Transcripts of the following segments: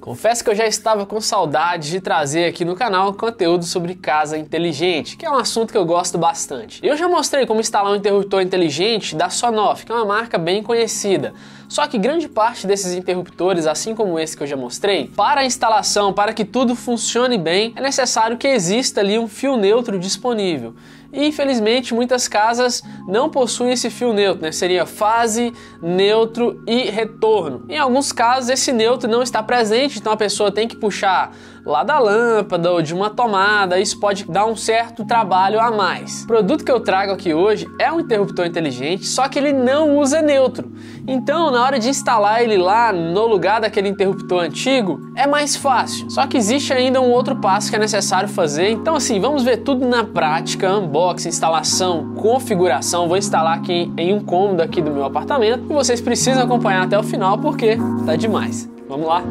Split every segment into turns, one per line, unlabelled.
Confesso que eu já estava com saudade de trazer aqui no canal conteúdo sobre casa inteligente, que é um assunto que eu gosto bastante. Eu já mostrei como instalar um interruptor inteligente da Sonoff, que é uma marca bem conhecida. Só que grande parte desses interruptores, assim como esse que eu já mostrei, para a instalação, para que tudo funcione bem, é necessário que exista ali um fio neutro disponível. E infelizmente muitas casas não possuem esse fio neutro, né? Seria fase, neutro e retorno. Em alguns casos esse neutro não está presente, então a pessoa tem que puxar lá da lâmpada ou de uma tomada, isso pode dar um certo trabalho a mais. O produto que eu trago aqui hoje é um interruptor inteligente, só que ele não usa neutro. Então, na hora de instalar ele lá no lugar daquele interruptor antigo, é mais fácil. Só que existe ainda um outro passo que é necessário fazer. Então, assim, vamos ver tudo na prática, unboxing, instalação, configuração. Vou instalar aqui em um cômodo aqui do meu apartamento e vocês precisam acompanhar até o final porque tá demais. Vamos lá.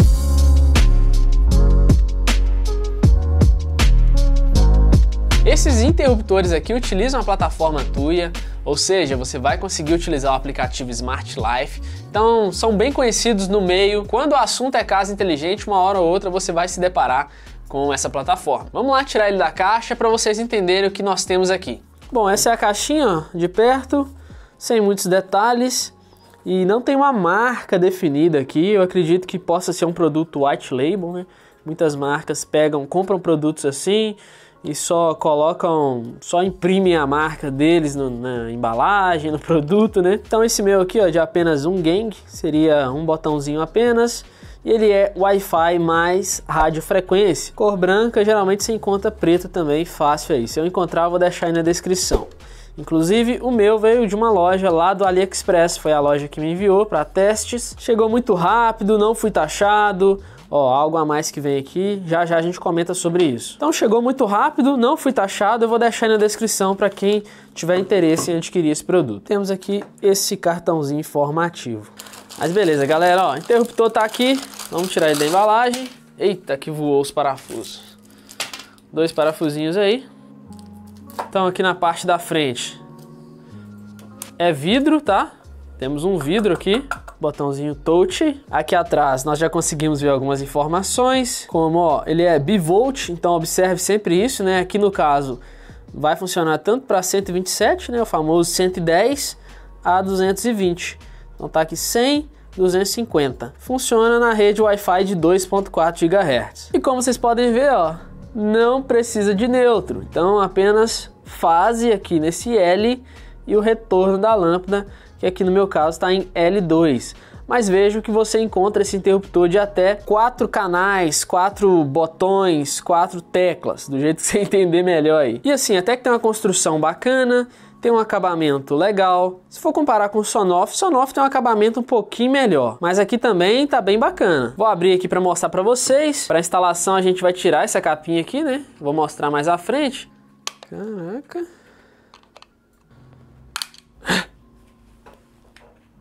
Esses interruptores aqui utilizam a plataforma Tuya, ou seja, você vai conseguir utilizar o aplicativo Smart Life. Então, são bem conhecidos no meio. Quando o assunto é casa inteligente, uma hora ou outra você vai se deparar com essa plataforma. Vamos lá tirar ele da caixa para vocês entenderem o que nós temos aqui. Bom, essa é a caixinha de perto, sem muitos detalhes e não tem uma marca definida aqui. Eu acredito que possa ser um produto white label, né? Muitas marcas pegam, compram produtos assim, e só colocam, só imprimem a marca deles no, na embalagem, no produto, né? Então esse meu aqui, ó, de apenas um gang, seria um botãozinho apenas. E ele é Wi-Fi mais radiofrequência. Cor branca, geralmente se encontra preto também, fácil aí. Se eu encontrar, eu vou deixar aí na descrição. Inclusive, o meu veio de uma loja lá do AliExpress, foi a loja que me enviou para testes. Chegou muito rápido, não fui taxado, Ó, algo a mais que vem aqui, já já a gente comenta sobre isso. Então chegou muito rápido, não fui taxado, eu vou deixar aí na descrição para quem tiver interesse em adquirir esse produto. Temos aqui esse cartãozinho informativo. Mas beleza, galera, ó, interruptor tá aqui, vamos tirar ele da embalagem. Eita, que voou os parafusos. Dois parafusinhos aí. Então aqui na parte da frente é vidro, tá? Temos um vidro aqui botãozinho touch. Aqui atrás nós já conseguimos ver algumas informações, como ó, ele é bivolt, então observe sempre isso, né? Aqui no caso vai funcionar tanto para 127, né, o famoso 110 a 220. Então tá aqui 100 250. Funciona na rede Wi-Fi de 2.4 GHz. E como vocês podem ver, ó, não precisa de neutro. Então apenas fase aqui nesse L e o retorno da lâmpada que aqui no meu caso está em L2 mas vejo que você encontra esse interruptor de até quatro canais, quatro botões, quatro teclas, do jeito que você entender melhor aí. E assim, até que tem uma construção bacana, tem um acabamento legal. Se for comparar com o Sonoff, Sonoff tem um acabamento um pouquinho melhor, mas aqui também tá bem bacana. Vou abrir aqui para mostrar para vocês. Para instalação a gente vai tirar essa capinha aqui, né? Vou mostrar mais à frente. Caraca.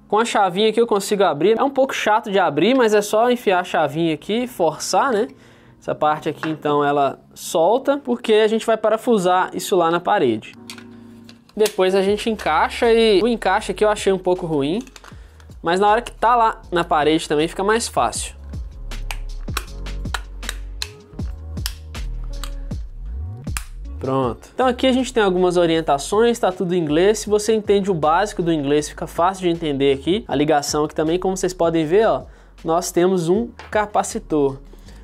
Com a chavinha aqui eu consigo abrir. É um pouco chato de abrir, mas é só enfiar a chavinha aqui, forçar, né? Essa parte aqui então ela solta, porque a gente vai parafusar isso lá na parede. Depois a gente encaixa e o encaixe aqui eu achei um pouco ruim, mas na hora que tá lá na parede também fica mais fácil. Pronto. Então aqui a gente tem algumas orientações, está tudo em inglês. Se você entende o básico do inglês, fica fácil de entender aqui. A ligação aqui também, como vocês podem ver, ó, nós temos um capacitor.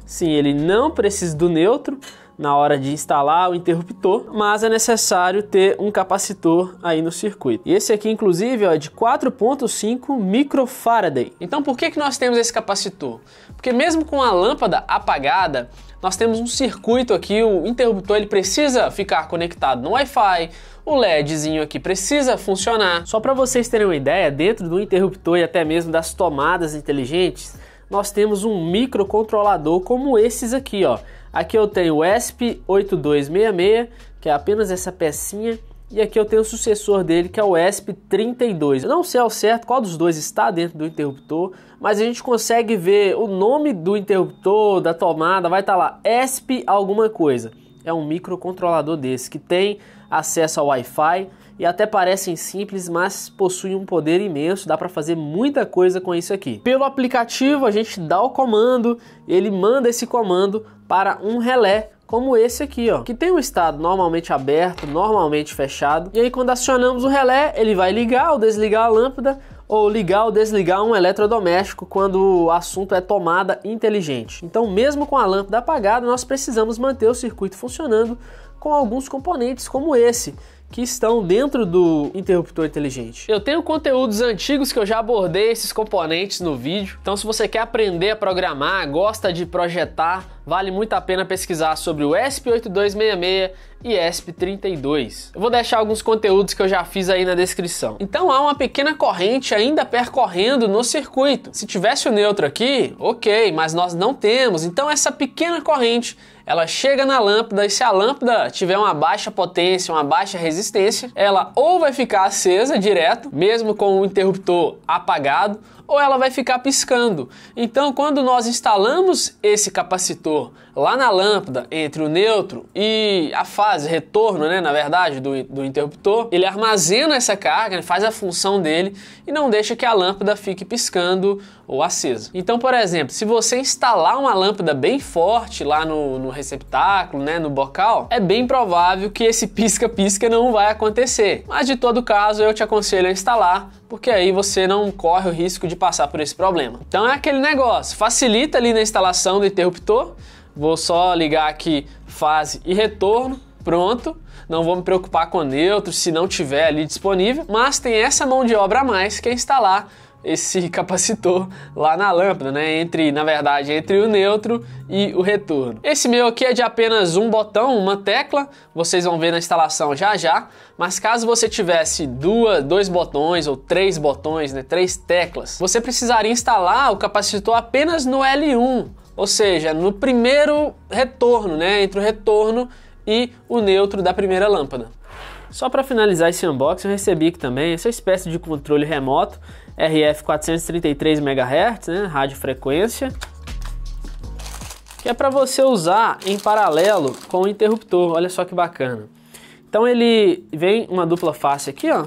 Sim, ele não precisa do neutro, na hora de instalar o interruptor, mas é necessário ter um capacitor aí no circuito. E esse aqui, inclusive, ó, é de 4.5 microfaraday. Então por que, que nós temos esse capacitor? Porque mesmo com a lâmpada apagada, nós temos um circuito aqui, o interruptor ele precisa ficar conectado no Wi-Fi, o LEDzinho aqui precisa funcionar. Só para vocês terem uma ideia, dentro do interruptor e até mesmo das tomadas inteligentes, nós temos um microcontrolador como esses aqui, ó. Aqui eu tenho o ESP8266, que é apenas essa pecinha, e aqui eu tenho o sucessor dele, que é o ESP32. Eu não sei ao certo qual dos dois está dentro do interruptor, mas a gente consegue ver o nome do interruptor, da tomada, vai estar tá lá, ESP alguma coisa. É um microcontrolador desse, que tem acesso ao Wi-Fi, e até parecem simples, mas possuem um poder imenso, dá para fazer muita coisa com isso aqui. Pelo aplicativo, a gente dá o comando, ele manda esse comando para um relé como esse aqui, ó, que tem um estado normalmente aberto, normalmente fechado. E aí quando acionamos o relé, ele vai ligar ou desligar a lâmpada ou ligar ou desligar um eletrodoméstico quando o assunto é tomada inteligente. Então, mesmo com a lâmpada apagada, nós precisamos manter o circuito funcionando com alguns componentes como esse, que estão dentro do interruptor inteligente. Eu tenho conteúdos antigos que eu já abordei esses componentes no vídeo, então se você quer aprender a programar, gosta de projetar, vale muito a pena pesquisar sobre o ESP8266 e ESP32. Eu vou deixar alguns conteúdos que eu já fiz aí na descrição. Então há uma pequena corrente ainda percorrendo no circuito. Se tivesse o neutro aqui, ok, mas nós não temos, então essa pequena corrente ela chega na lâmpada e se a lâmpada tiver uma baixa potência, uma baixa resistência, ela ou vai ficar acesa direto, mesmo com o interruptor apagado, ou ela vai ficar piscando. Então, quando nós instalamos esse capacitor lá na lâmpada, entre o neutro e a fase, retorno, né, na verdade, do, do interruptor, ele armazena essa carga, faz a função dele e não deixa que a lâmpada fique piscando ou acesa. Então, por exemplo, se você instalar uma lâmpada bem forte lá no, no receptáculo, né, no bocal, é bem provável que esse pisca-pisca não vai acontecer. Mas de todo caso, eu te aconselho a instalar porque aí você não corre o risco de passar por esse problema. Então é aquele negócio, facilita ali na instalação do interruptor, vou só ligar aqui fase e retorno, pronto. Não vou me preocupar com neutro se não tiver ali disponível, mas tem essa mão de obra a mais que é instalar esse capacitor lá na lâmpada, né? Entre, na verdade, entre o neutro e o retorno. Esse meu aqui é de apenas um botão, uma tecla, vocês vão ver na instalação já já, mas caso você tivesse duas, dois botões ou três botões, né, três teclas, você precisaria instalar o capacitor apenas no L1, ou seja, no primeiro retorno, né, entre o retorno e o neutro da primeira lâmpada. Só para finalizar esse unboxing, eu recebi aqui também essa espécie de controle remoto RF 433 MHz, né, rádio frequência, que é para você usar em paralelo com o interruptor. Olha só que bacana. Então ele vem uma dupla face aqui, ó.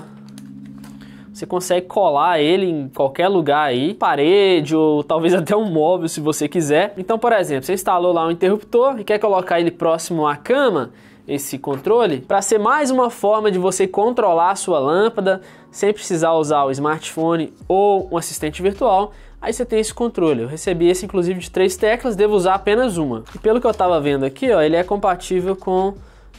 Você consegue colar ele em qualquer lugar aí, parede ou talvez até um móvel se você quiser. Então, por exemplo, você instalou lá um interruptor e quer colocar ele próximo à cama, esse controle para ser mais uma forma de você controlar a sua lâmpada sem precisar usar o smartphone ou um assistente virtual. Aí você tem esse controle. Eu recebi esse inclusive de três teclas, devo usar apenas uma. E pelo que eu estava vendo aqui, ó, ele é compatível com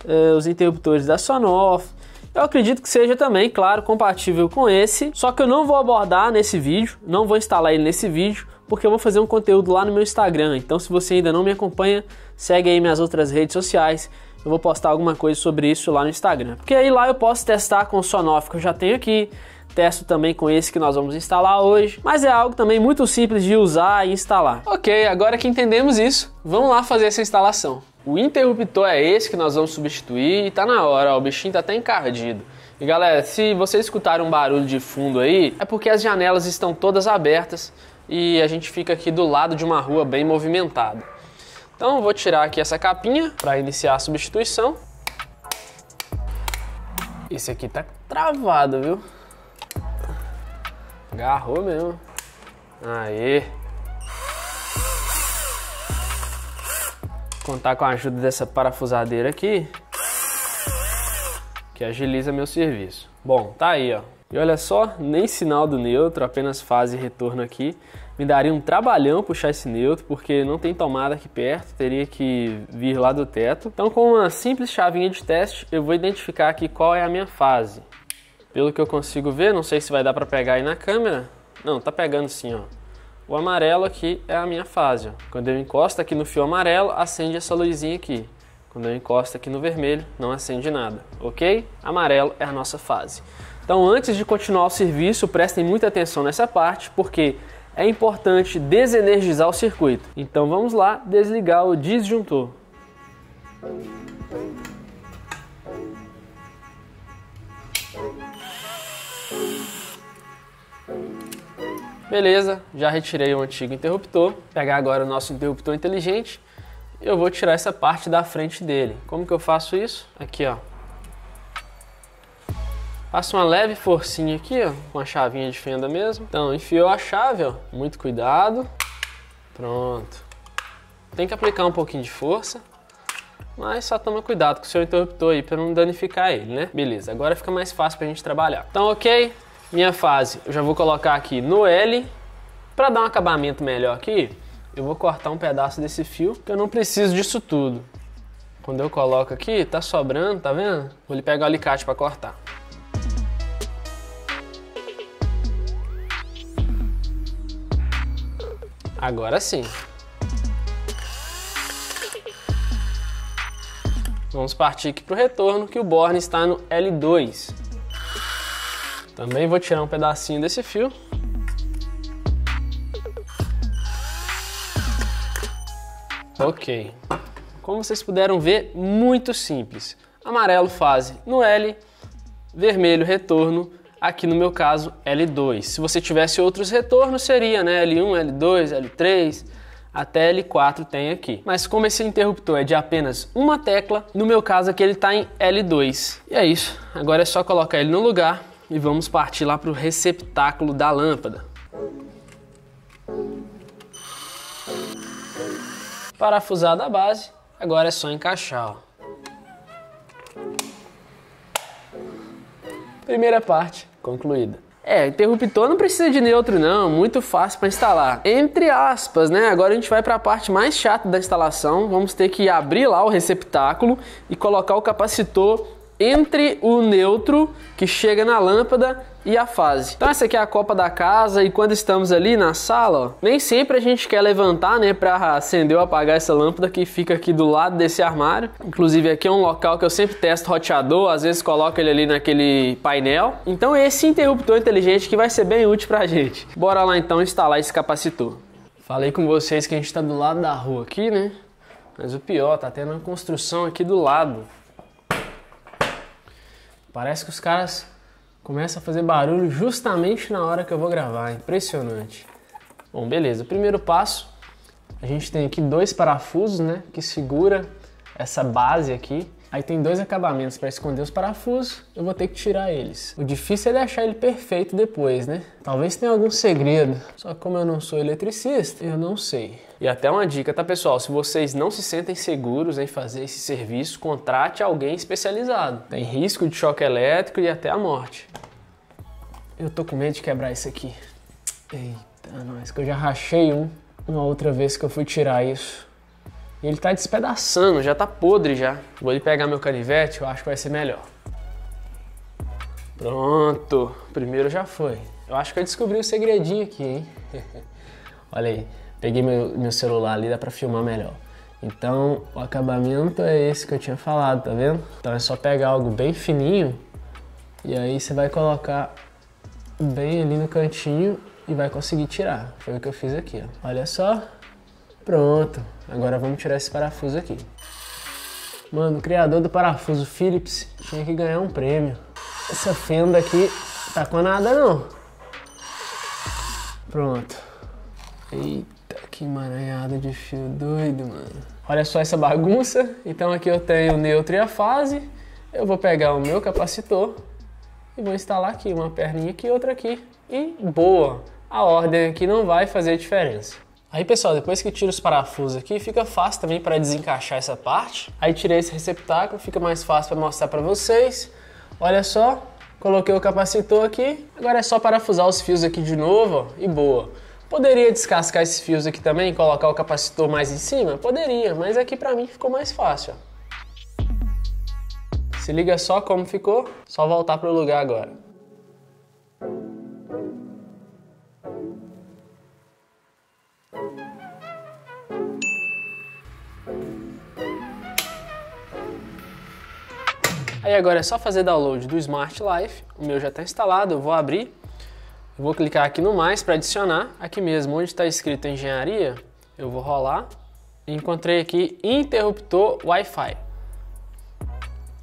eh, os interruptores da Sonoff. Eu acredito que seja também, claro, compatível com esse. Só que eu não vou abordar nesse vídeo, não vou instalar ele nesse vídeo, porque eu vou fazer um conteúdo lá no meu Instagram. Então, se você ainda não me acompanha, segue aí minhas outras redes sociais eu vou postar alguma coisa sobre isso lá no Instagram. Porque aí lá eu posso testar com o Sonoff que eu já tenho aqui, testo também com esse que nós vamos instalar hoje, mas é algo também muito simples de usar e instalar. Ok, agora que entendemos isso, vamos lá fazer essa instalação. O interruptor é esse que nós vamos substituir e tá na hora, ó, o bichinho tá até encardido. E galera, se vocês escutaram um barulho de fundo aí, é porque as janelas estão todas abertas e a gente fica aqui do lado de uma rua bem movimentada. Então vou tirar aqui essa capinha para iniciar a substituição. Esse aqui tá travado, viu? Agarrou mesmo. Aê! Contar com a ajuda dessa parafusadeira aqui, que agiliza meu serviço. Bom, tá aí, ó. E olha só, nem sinal do neutro, apenas fase e retorno aqui. Me daria um trabalhão puxar esse neutro, porque não tem tomada aqui perto, teria que vir lá do teto. Então com uma simples chavinha de teste, eu vou identificar aqui qual é a minha fase. Pelo que eu consigo ver, não sei se vai dar para pegar aí na câmera. Não, tá pegando sim, ó. O amarelo aqui é a minha fase. Ó. Quando eu encosto aqui no fio amarelo, acende essa luzinha aqui. Quando eu encosto aqui no vermelho, não acende nada, ok? Amarelo é a nossa fase. Então, antes de continuar o serviço, prestem muita atenção nessa parte, porque é importante desenergizar o circuito. Então, vamos lá desligar o disjuntor. Beleza, já retirei o antigo interruptor. Vou pegar agora o nosso interruptor inteligente eu vou tirar essa parte da frente dele. Como que eu faço isso? Aqui, ó. Faço uma leve forcinha aqui, ó, com a chavinha de fenda mesmo. Então, enfiou a chave, ó, muito cuidado. Pronto. Tem que aplicar um pouquinho de força, mas só toma cuidado com o seu interruptor aí para não danificar ele, né? Beleza, agora fica mais fácil para a gente trabalhar. Então, ok, minha fase, eu já vou colocar aqui no L para dar um acabamento melhor aqui eu vou cortar um pedaço desse fio, porque eu não preciso disso tudo. Quando eu coloco aqui, tá sobrando, tá vendo? Vou pegar o alicate para cortar. Agora sim. Vamos partir aqui para o retorno, que o borne está no L2. Também vou tirar um pedacinho desse fio. Ok. Como vocês puderam ver, muito simples. Amarelo fase no L, vermelho retorno, aqui no meu caso L2. Se você tivesse outros retornos, seria né, L1, L2, L3, até L4 tem aqui. Mas como esse interruptor é de apenas uma tecla, no meu caso aqui ele está em L2. E é isso, agora é só colocar ele no lugar e vamos partir lá para o receptáculo da lâmpada. Parafusada a base, agora é só encaixar. Ó. Primeira parte concluída. É, interruptor não precisa de neutro não, muito fácil para instalar. Entre aspas, né? Agora a gente vai para a parte mais chata da instalação. Vamos ter que abrir lá o receptáculo e colocar o capacitor entre o neutro que chega na lâmpada e a fase. Então essa aqui é a copa da casa e quando estamos ali na sala, ó, nem sempre a gente quer levantar, né, para acender ou apagar essa lâmpada que fica aqui do lado desse armário. Inclusive aqui é um local que eu sempre testo roteador, às vezes coloco ele ali naquele painel. Então esse interruptor inteligente que vai ser bem útil para a gente. Bora lá então instalar esse capacitor. Falei com vocês que a gente está do lado da rua aqui, né? Mas o pior, tá tendo uma construção aqui do lado. Parece que os caras começam a fazer barulho justamente na hora que eu vou gravar. Impressionante. Bom, beleza. primeiro passo, a gente tem aqui dois parafusos, né? Que segura essa base aqui. Aí tem dois acabamentos para esconder os parafusos, eu vou ter que tirar eles. O difícil é deixar ele perfeito depois, né? Talvez tenha algum segredo, só que como eu não sou eletricista, eu não sei. E até uma dica, tá pessoal? Se vocês não se sentem seguros em fazer esse serviço, contrate alguém especializado. Tem risco de choque elétrico e até a morte. Eu tô com medo de quebrar isso aqui. Eita, nós que eu já rachei um uma outra vez que eu fui tirar isso ele tá despedaçando, já tá podre já. Vou ali pegar meu canivete, eu acho que vai ser melhor. Pronto, primeiro já foi. Eu acho que eu descobri o um segredinho aqui, hein? Olha aí, peguei meu, meu celular ali, dá pra filmar melhor. Então, o acabamento é esse que eu tinha falado, tá vendo? Então é só pegar algo bem fininho e aí você vai colocar bem ali no cantinho e vai conseguir tirar. Foi o que eu fiz aqui, ó. Olha só. Pronto, agora vamos tirar esse parafuso aqui. Mano, o criador do parafuso Philips tinha que ganhar um prêmio. Essa fenda aqui tá com nada não. Pronto. Eita, que emaranhada de fio doido, mano. Olha só essa bagunça. Então aqui eu tenho o neutro e a fase. Eu vou pegar o meu capacitor e vou instalar aqui uma perninha aqui e outra aqui. E boa! A ordem aqui é não vai fazer diferença. Aí pessoal, depois que eu tiro os parafusos aqui, fica fácil também para desencaixar essa parte. Aí tirei esse receptáculo, fica mais fácil para mostrar para vocês. Olha só, coloquei o capacitor aqui. Agora é só parafusar os fios aqui de novo e boa. Poderia descascar esses fios aqui também, colocar o capacitor mais em cima? Poderia, mas aqui para mim ficou mais fácil. Ó. Se liga só como ficou, só voltar para o lugar agora. Aí agora é só fazer download do Smart Life, o meu já está instalado, eu vou abrir, eu vou clicar aqui no mais para adicionar, aqui mesmo onde está escrito engenharia, eu vou rolar, encontrei aqui interruptor Wi-Fi.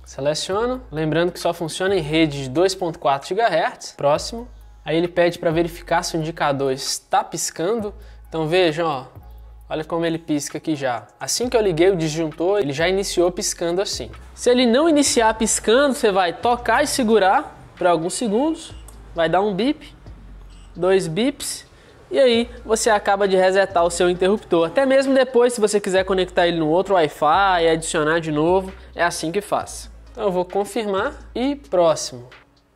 Seleciono, lembrando que só funciona em rede de 2.4 GHz, próximo. Aí ele pede para verificar se o indicador está piscando, então vejam, ó, Olha como ele pisca aqui já. Assim que eu liguei o disjuntor, ele já iniciou piscando assim. Se ele não iniciar piscando, você vai tocar e segurar por alguns segundos, vai dar um bip, dois bips, e aí você acaba de resetar o seu interruptor. Até mesmo depois, se você quiser conectar ele no outro Wi-Fi e adicionar de novo, é assim que faz. Então eu vou confirmar e próximo.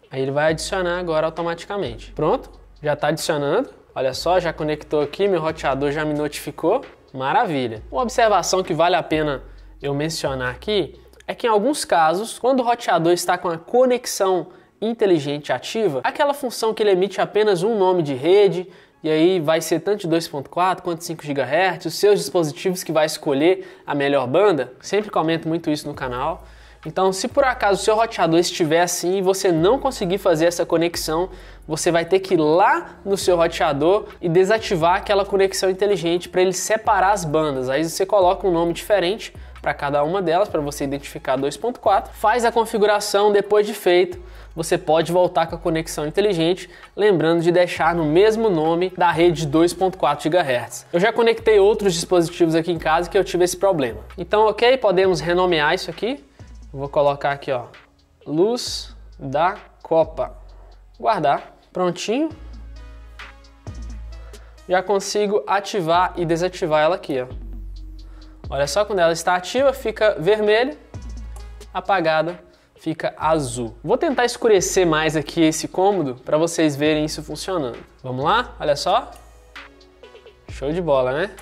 Aí ele vai adicionar agora automaticamente. Pronto? Já está adicionando. Olha só, já conectou aqui, meu roteador já me notificou. Maravilha. Uma observação que vale a pena eu mencionar aqui é que em alguns casos, quando o roteador está com a conexão inteligente ativa, aquela função que ele emite apenas um nome de rede, e aí vai ser tanto de 2.4 quanto 5 GHz, os seus dispositivos que vai escolher a melhor banda, sempre comento muito isso no canal. Então, se por acaso o seu roteador estiver assim e você não conseguir fazer essa conexão, você vai ter que ir lá no seu roteador e desativar aquela conexão inteligente para ele separar as bandas. Aí você coloca um nome diferente para cada uma delas para você identificar 2.4, faz a configuração depois de feito, você pode voltar com a conexão inteligente, lembrando de deixar no mesmo nome da rede 2.4 GHz. Eu já conectei outros dispositivos aqui em casa que eu tive esse problema. Então, OK, podemos renomear isso aqui Vou colocar aqui, ó, luz da copa. Guardar, prontinho. Já consigo ativar e desativar ela aqui, ó. Olha só, quando ela está ativa, fica vermelho, apagada, fica azul. Vou tentar escurecer mais aqui esse cômodo para vocês verem isso funcionando. Vamos lá? Olha só. Show de bola, né?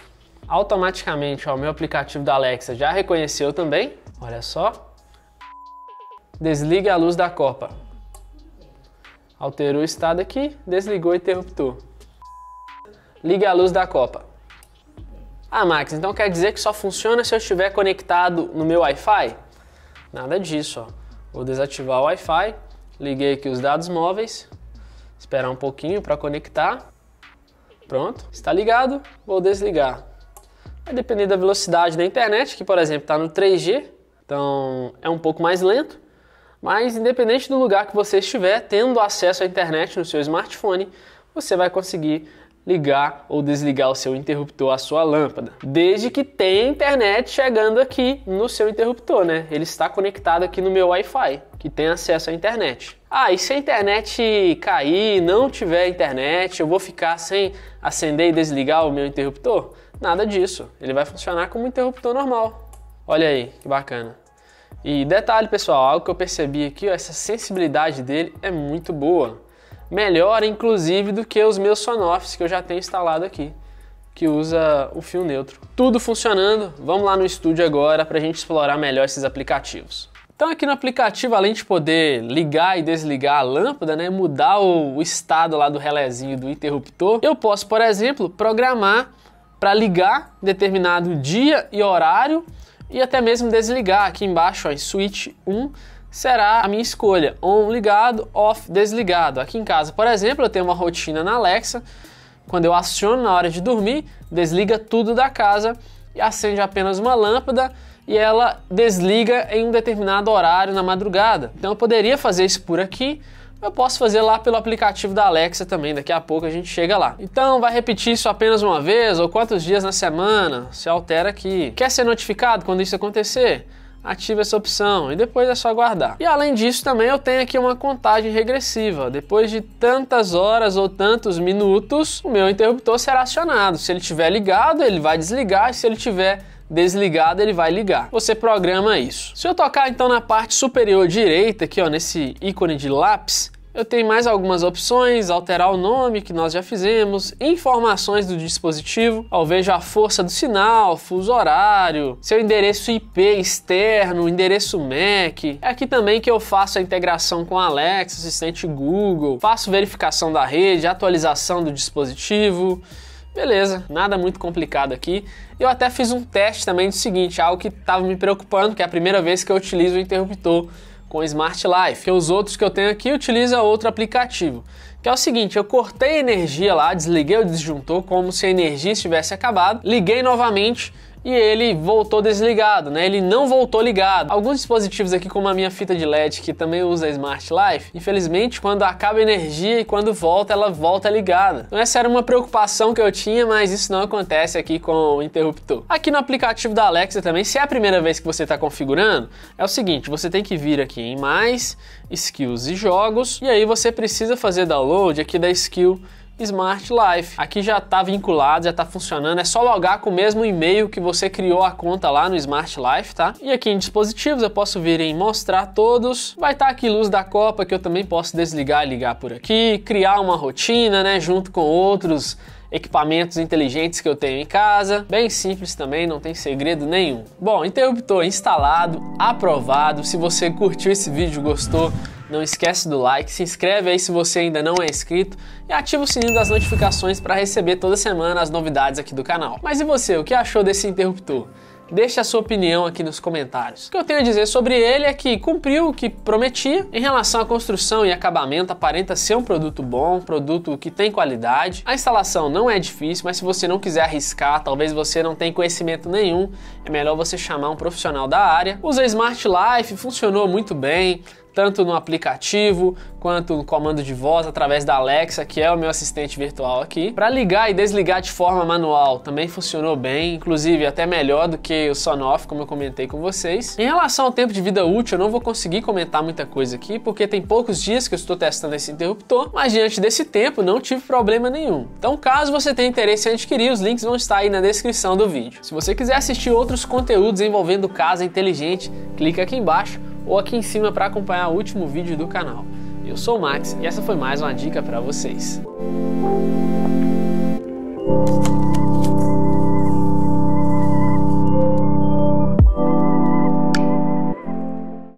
Automaticamente, ó, o meu aplicativo da Alexa já reconheceu também. Olha só. Desligue a luz da copa. Alterou o estado aqui, desligou o interruptor. Ligue a luz da copa. Ah, Max, então quer dizer que só funciona se eu estiver conectado no meu Wi-Fi? Nada disso, ó. Vou desativar o Wi-Fi, liguei aqui os dados móveis, esperar um pouquinho para conectar. Pronto, está ligado, vou desligar. Vai depender da velocidade da internet, que por exemplo está no 3G, então é um pouco mais lento. Mas, independente do lugar que você estiver, tendo acesso à internet no seu smartphone, você vai conseguir ligar ou desligar o seu interruptor, a sua lâmpada. Desde que tenha internet chegando aqui no seu interruptor, né? Ele está conectado aqui no meu Wi-Fi, que tem acesso à internet. Ah, e se a internet cair, não tiver internet, eu vou ficar sem acender e desligar o meu interruptor? Nada disso. Ele vai funcionar como um interruptor normal. Olha aí, que bacana. E detalhe pessoal, algo que eu percebi aqui, ó, essa sensibilidade dele é muito boa. Melhor inclusive do que os meus Sonoffs que eu já tenho instalado aqui, que usa o fio neutro. Tudo funcionando, vamos lá no estúdio agora para a gente explorar melhor esses aplicativos. Então aqui no aplicativo, além de poder ligar e desligar a lâmpada, né, mudar o estado lá do relézinho do interruptor, eu posso, por exemplo, programar para ligar determinado dia e horário e até mesmo desligar aqui embaixo ó, em switch 1 será a minha escolha on ligado, off desligado. Aqui em casa, por exemplo, eu tenho uma rotina na Alexa, quando eu aciono na hora de dormir, desliga tudo da casa e acende apenas uma lâmpada e ela desliga em um determinado horário na madrugada. Então eu poderia fazer isso por aqui, eu posso fazer lá pelo aplicativo da Alexa também, daqui a pouco a gente chega lá. Então, vai repetir isso apenas uma vez ou quantos dias na semana? Se altera aqui. Quer ser notificado quando isso acontecer? ativa essa opção e depois é só aguardar. E além disso, também eu tenho aqui uma contagem regressiva. Depois de tantas horas ou tantos minutos, o meu interruptor será acionado. Se ele estiver ligado, ele vai desligar, e se ele estiver desligado, ele vai ligar. Você programa isso. Se eu tocar então na parte superior direita, aqui ó, nesse ícone de lápis, eu tenho mais algumas opções, alterar o nome que nós já fizemos, informações do dispositivo, ao vejo a força do sinal, fuso horário, seu endereço IP externo, endereço MAC. É aqui também que eu faço a integração com Alexa, assistente Google, faço verificação da rede, atualização do dispositivo, Beleza, nada muito complicado aqui. Eu até fiz um teste também do seguinte, algo que estava me preocupando, que é a primeira vez que eu utilizo o interruptor com o Smart Life, que os outros que eu tenho aqui utiliza outro aplicativo. Que é o seguinte, eu cortei a energia lá, desliguei o disjuntor como se a energia estivesse acabado, liguei novamente e ele voltou desligado, né? Ele não voltou ligado. Alguns dispositivos aqui, como a minha fita de LED, que também usa Smart Life, infelizmente, quando acaba a energia e quando volta, ela volta ligada. Então essa era uma preocupação que eu tinha, mas isso não acontece aqui com o interruptor. Aqui no aplicativo da Alexa também, se é a primeira vez que você está configurando, é o seguinte, você tem que vir aqui em mais, skills e jogos, e aí você precisa fazer download aqui da skill Smart Life. Aqui já está vinculado, já está funcionando, é só logar com o mesmo e-mail que você criou a conta lá no Smart Life, tá? E aqui em dispositivos eu posso vir em mostrar todos, vai estar tá aqui luz da copa que eu também posso desligar e ligar por aqui, criar uma rotina, né, junto com outros equipamentos inteligentes que eu tenho em casa. Bem simples também, não tem segredo nenhum. Bom, interruptor instalado, aprovado. Se você curtiu esse vídeo, gostou, não esquece do like, se inscreve aí se você ainda não é inscrito e ativa o sininho das notificações para receber toda semana as novidades aqui do canal. Mas e você, o que achou desse interruptor? Deixe a sua opinião aqui nos comentários. O que eu tenho a dizer sobre ele é que cumpriu o que prometia. Em relação à construção e acabamento, aparenta ser um produto bom, um produto que tem qualidade. A instalação não é difícil, mas se você não quiser arriscar, talvez você não tenha conhecimento nenhum, é melhor você chamar um profissional da área. Usa Smart Life, funcionou muito bem tanto no aplicativo quanto no comando de voz através da Alexa, que é o meu assistente virtual aqui. Para ligar e desligar de forma manual também funcionou bem, inclusive até melhor do que o Sonoff, como eu comentei com vocês. Em relação ao tempo de vida útil, eu não vou conseguir comentar muita coisa aqui, porque tem poucos dias que eu estou testando esse interruptor, mas diante desse tempo não tive problema nenhum. Então, caso você tenha interesse em adquirir, os links vão estar aí na descrição do vídeo. Se você quiser assistir outros conteúdos envolvendo casa inteligente, clica aqui embaixo ou aqui em cima para acompanhar o último vídeo do canal. Eu sou o Max e essa foi mais uma dica para vocês.